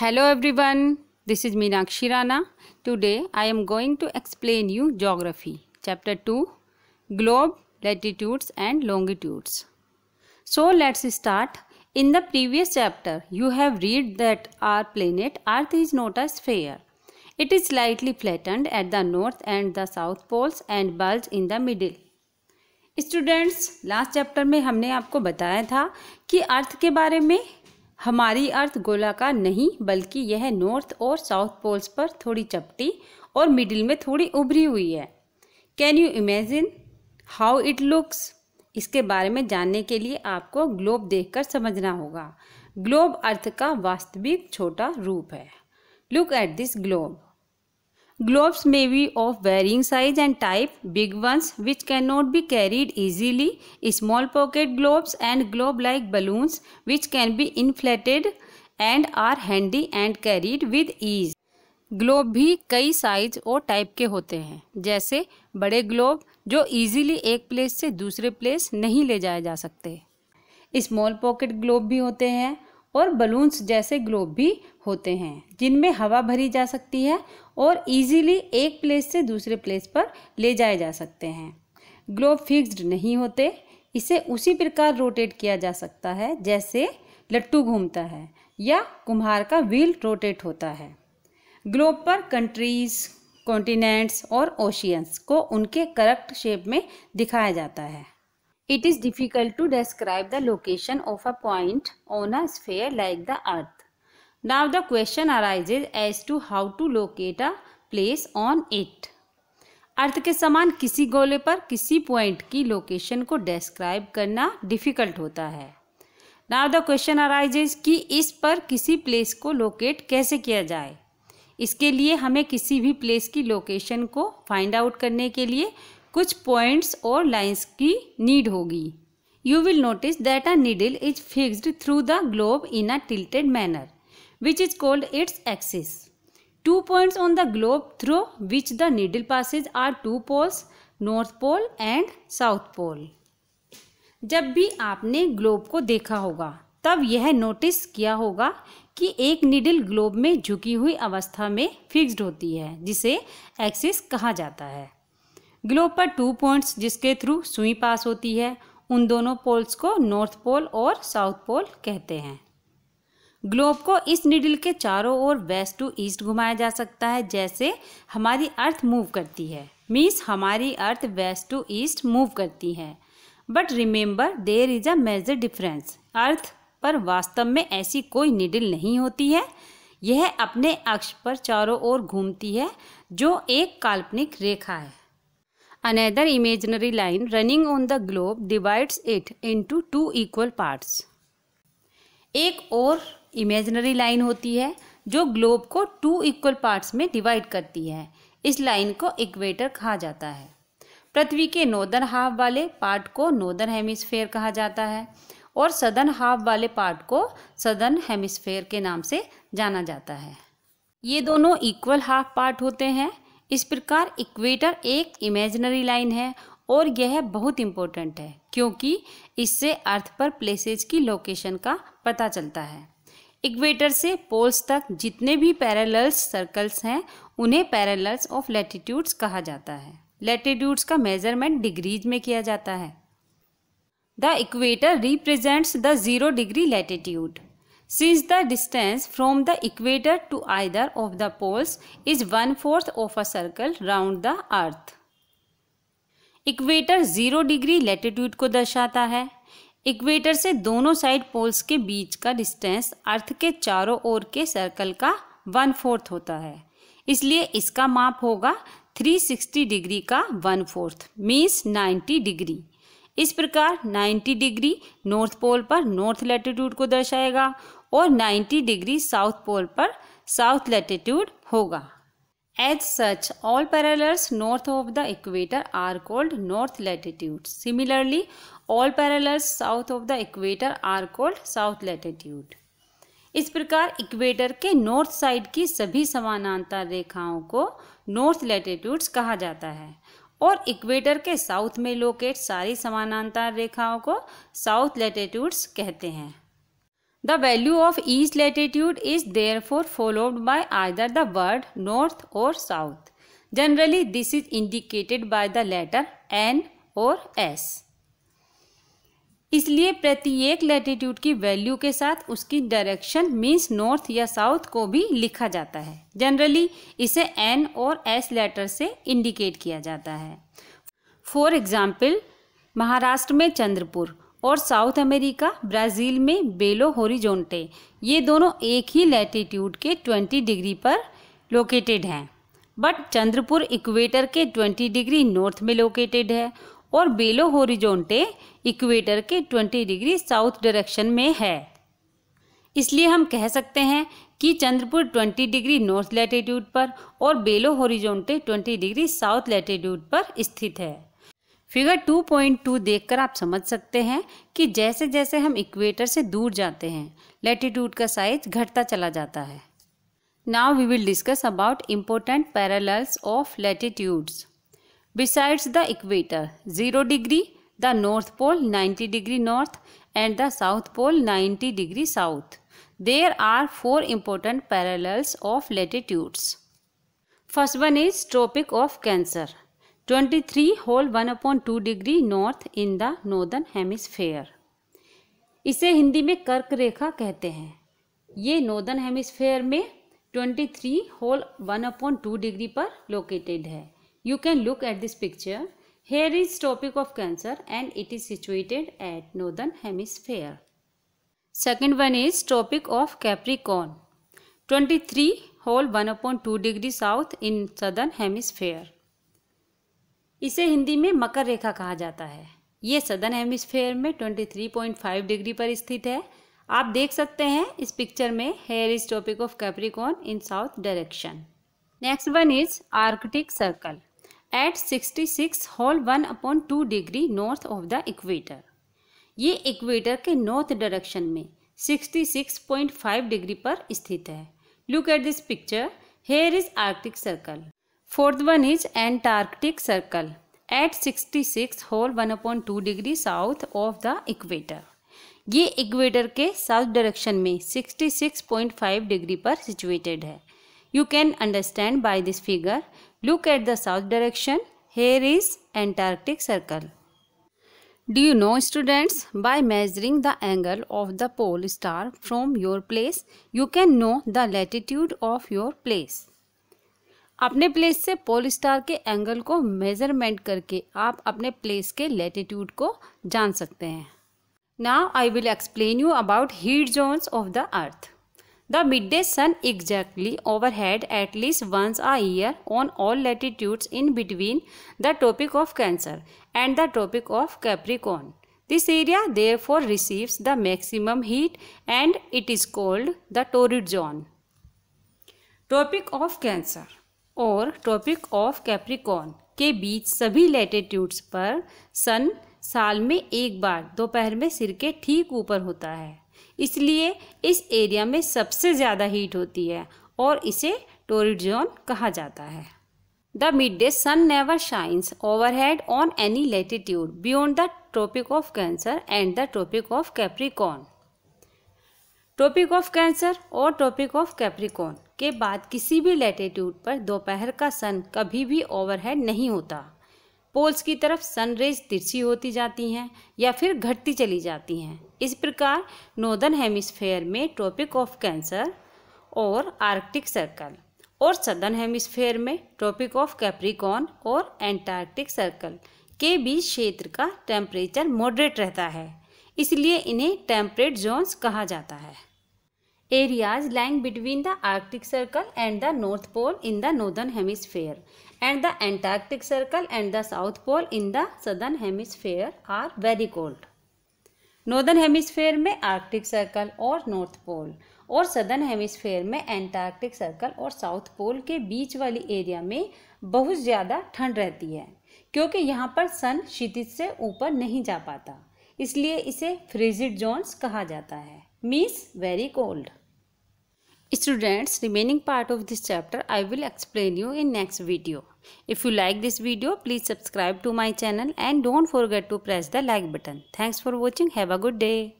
Hello everyone this is Meenakshi Rana today I am going to explain you geography chapter two globe latitudes and longitudes so let's start in the previous chapter you have read that our planet earth is not a sphere it is slightly flattened at the north and the south poles and bulge in the middle students last chapter में हमने आपको बताया था कि अर्थ के बारे में हमारी अर्थ गोलाकार नहीं बल्कि यह नॉर्थ और साउथ पोल्स पर थोड़ी चपटी और मिडिल में थोड़ी उभरी हुई है can you imagine how it looks इसके बारे में जानने के लिए आपको ग्लोब देखकर समझना होगा ग्लोब अर्थ का वास्तविक छोटा रूप है look at this globe Gloves may be of varying size and type, big ones which cannot be carried easily, small pocket globes and globe-like balloons which can be inflated and are handy and carried with ease. Globe भी कई size और type के होते हैं जैसे बड़े globe जो easily एक प्लेस से दूसरे प्लेस नहीं ले जाए जा सकते स्मॉल पॉकेट ग्लोब भी होते हैं और बलून्स जैसे ग्लोब भी होते हैं जिनमें हवा भरी जा सकती है और इजीली एक प्लेस से दूसरे प्लेस पर ले जाए जा सकते हैं ग्लोब फिक्स्ड नहीं होते इसे उसी प्रकार रोटेट किया जा सकता है जैसे लट्टू घूमता है या कुम्हार का व्हील रोटेट होता है ग्लोब पर कंट्रीज़ कॉन्टिनेंट्स और ओशियंस को उनके करेक्ट शेप में दिखाया जाता है it is difficult to describe the location of a point on a sphere like the earth now the question arises as to how to locate a place on it earth के समान किसी गोले पर किसी पॉइंट की location को describe करना difficult होता है नाउ द क्वेश्चन अराइजेज कि इस पर किसी प्लेस को लोकेट कैसे किया जाए इसके लिए हमें किसी भी प्लेस की लोकेशन को फाइंड आउट करने के लिए कुछ पॉइंट्स और लाइंस की नीड होगी you will notice that a needle is fixed through the globe in a tilted manner which is called its axis two points on the globe through which the needle passes are two poles north pole and south pole जब भी आपने globe को देखा होगा तब यह notice किया होगा कि एक निडिल ग्लोब में झुकी हुई अवस्था में फिक्स्ड होती है जिसे एक्सिस कहा जाता है ग्लोब पर टू पॉइंट्स जिसके थ्रू सुई पास होती है उन दोनों पोल्स को नॉर्थ पोल और साउथ पोल कहते हैं ग्लोब को इस निडिल के चारों ओर वेस्ट टू ईस्ट घुमाया जा सकता है जैसे हमारी अर्थ मूव करती है मीन्स हमारी earth west to east move करती है but remember there is a major difference earth पर वास्तव में ऐसी कोई निडिल नहीं होती है यह अपने अक्ष पर चारों ओर घूमती है जो एक काल्पनिक रेखा है another imaginary line running on the globe divides it into two equal parts एक और इमेजनरी लाइन होती है जो ग्लोब को टू इक्वल पार्ट्स में डिवाइड करती है इस लाइन को इक्वेटर कहा जाता है पृथ्वी के नॉर्दर्न हाफ वाले पार्ट को नॉर्दर्न हेमिस्फेयर कहा जाता है और सदर्न हाफ वाले पार्ट को सदर्न हेमिस्फेयर के नाम से जाना जाता है ये दोनों इक्वल हाफ पार्ट होते हैं इस प्रकार इक्वेटर एक इमेजनरी लाइन है और यह बहुत इम्पोर्टेंट है क्योंकि इससे अर्थ पर प्लेसेज की लोकेशन का पता चलता है इक्वेटर से पोल्स तक जितने भी पैरेलल्स सर्कल्स हैं उन्हें पैरेलल्स ऑफ लेटीट्यूड्स कहा जाता है लेटीट्यूड्स का मेजरमेंट डिग्रीज में किया जाता है the equator represents the zero degree latitude Since the distance from the equator to either of the poles is one-fourth of a circle round the earth. Equator zero degree latitude को दर्शाता है equator से दोनों side poles के बीच का distance अर्थ के चारों ओर के सर्कल का वन फोर्थ होता है इसलिए इसका माप होगा 360 डिग्री का वन फोर्थ मीन्स 90 डिग्री इस प्रकार 90 डिग्री नॉर्थ पोल पर नॉर्थ लैटिट्यूड को दर्शाएगा और 90 डिग्री साउथ पोल पर साउथ लैटिट्यूड होगा as such all parallels north of the equator are called north latitude similarly all parallels south of the equator are called south latitude इस प्रकार equator के north side की सभी समानांतर रेखाओं को नॉर्थ लैटिट्यूड्स कहा जाता है और इक्वेटर के साउथ में लोकेट सारी समानांतर रेखाओं को साउथ लेटेट्यूड्स कहते हैं the value of east latitude is therefore followed by either the word north or south generally this is indicated by the letter N or S इसलिए प्रत्येक लैटिट्यूड की वैल्यू के साथ उसकी डायरेक्शन मीन्स नॉर्थ या south को भी लिखा जाता है जनरली इसे एन और एस लेटर से इंडिकेट किया जाता है फॉर एग्जाम्पल महाराष्ट्र में चंद्रपुर और साउथ अमेरिका ब्राज़ील में बेलो होरिजोंटे ये दोनों एक ही लैटिट्यूड के 20 डिग्री पर लोकेटेड हैं बट चंद्रपुर इक्वेटर के 20 डिग्री नॉर्थ में लोकेटेड है और बेलो होरिजोंटे इक्वेटर के 20 डिग्री साउथ डायरेक्शन में है इसलिए हम कह सकते हैं कि चंद्रपुर 20 डिग्री नॉर्थ लैटिट्यूड पर और बेलो होरिजोंटे 20 डिग्री साउथ लैटिट्यूड पर स्थित है फिगर 2.2 देखकर आप समझ सकते हैं कि जैसे जैसे हम इक्वेटर से दूर जाते हैं लैटिट्यूड का साइज घटता चला जाता है now we will discuss about important parallels of latitudes Besides the equator 0 degree, the north pole 90 degree north and the south pole 90 degree south. There are four important parallels of latitudes. First one is Tropic of Cancer. 23 whole 1 upon 2 degree north in the northern hemisphere इसे हिंदी में कर्क रेखा कहते हैं ये northern hemisphere में 23 three whole one upon two degree पर located है You can look at this picture. Here is topic of cancer and it is situated at northern hemisphere. Second one is topic of Capricorn. 23 whole 1 upon 2 degree south in southern hemisphere. इसे हिंदी में मकर रेखा कहा जाता है ये सदन hemisphere में 23.5 degree पर स्थित है आप देख सकते हैं इस पिक्चर में here is tropic of Capricorn in south direction next one is arctic circle at 66 whole one upon two degree north of the equator ये इक्वेटर के नॉर्थ डायरेक्शन में 66.5 डिग्री पर स्थित है look at this picture here is arctic circle fourth one is antarctic circle at 66 whole one upon two degree south of the equator ये equator के south direction में 66.5 degree पर situated है You can understand by this figure. Look at the south direction. Here is Antarctic Circle. Do you know students, by measuring the angle of the pole star from your place, you can know the latitude of your place. अपने place से pole star के angle को measurement करके आप अपने place के latitude को जान सकते हैं now I will explain you about heat zones of the earth the midday sun exactly overhead at least once a year on all latitudes in between the tropic of Cancer and the tropic of Capricorn this area therefore receives the maximum heat and it is called the torrid zone tropic of Cancer और tropic of Capricorn के बीच सभी latitudes पर सन साल में एक बार दोपहर में सिर के ठीक ऊपर होता है इसलिए इस एरिया में सबसे ज़्यादा हीट होती है और इसे टोरिड जोन कहा जाता है the midday sun never shines overhead on any latitude beyond the tropic of Cancer and the tropic of Capricorn tropic of Cancer और ट्रॉपिक ऑफ कैप्रिकॉन के बाद किसी भी लेटीट्यूड पर दोपहर का सन कभी भी ओवरहेड नहीं होता पोल्स की तरफ सनरेज तिरछी होती जाती हैं या फिर घटती चली जाती हैं इस प्रकार नॉर्दर्न हेमिसफेयर में ट्रॉपिक ऑफ कैंसर और आर्कटिक सर्कल और सदर्न हेमिसफेयर में ट्रॉपिक ऑफ कैप्रिकॉन और एंटार्कटिक सर्कल के बीच क्षेत्र का टेम्परेचर मॉडरेट रहता है इसलिए इन्हें टेम्परेट जोन्स कहा जाता है areas lying between the arctic circle and the north pole in the northern hemisphere and the antarctic circle and the south pole in the southern hemisphere are very cold northern hemisphere में arctic circle और north pole और southern hemisphere में antarctic circle और south pole के बीच वाली area में बहुत ज़्यादा ठंड रहती है क्योंकि यहाँ पर सन क्षितिज से ऊपर नहीं जा पाता इसलिए इसे फ्रिजिड जोन्स कहा जाता है means very cold students remaining part of this chapter I will explain you in next video If you like this video, please subscribe to my channel and don't forget to press the like button. Thanks for watching. Have a good day.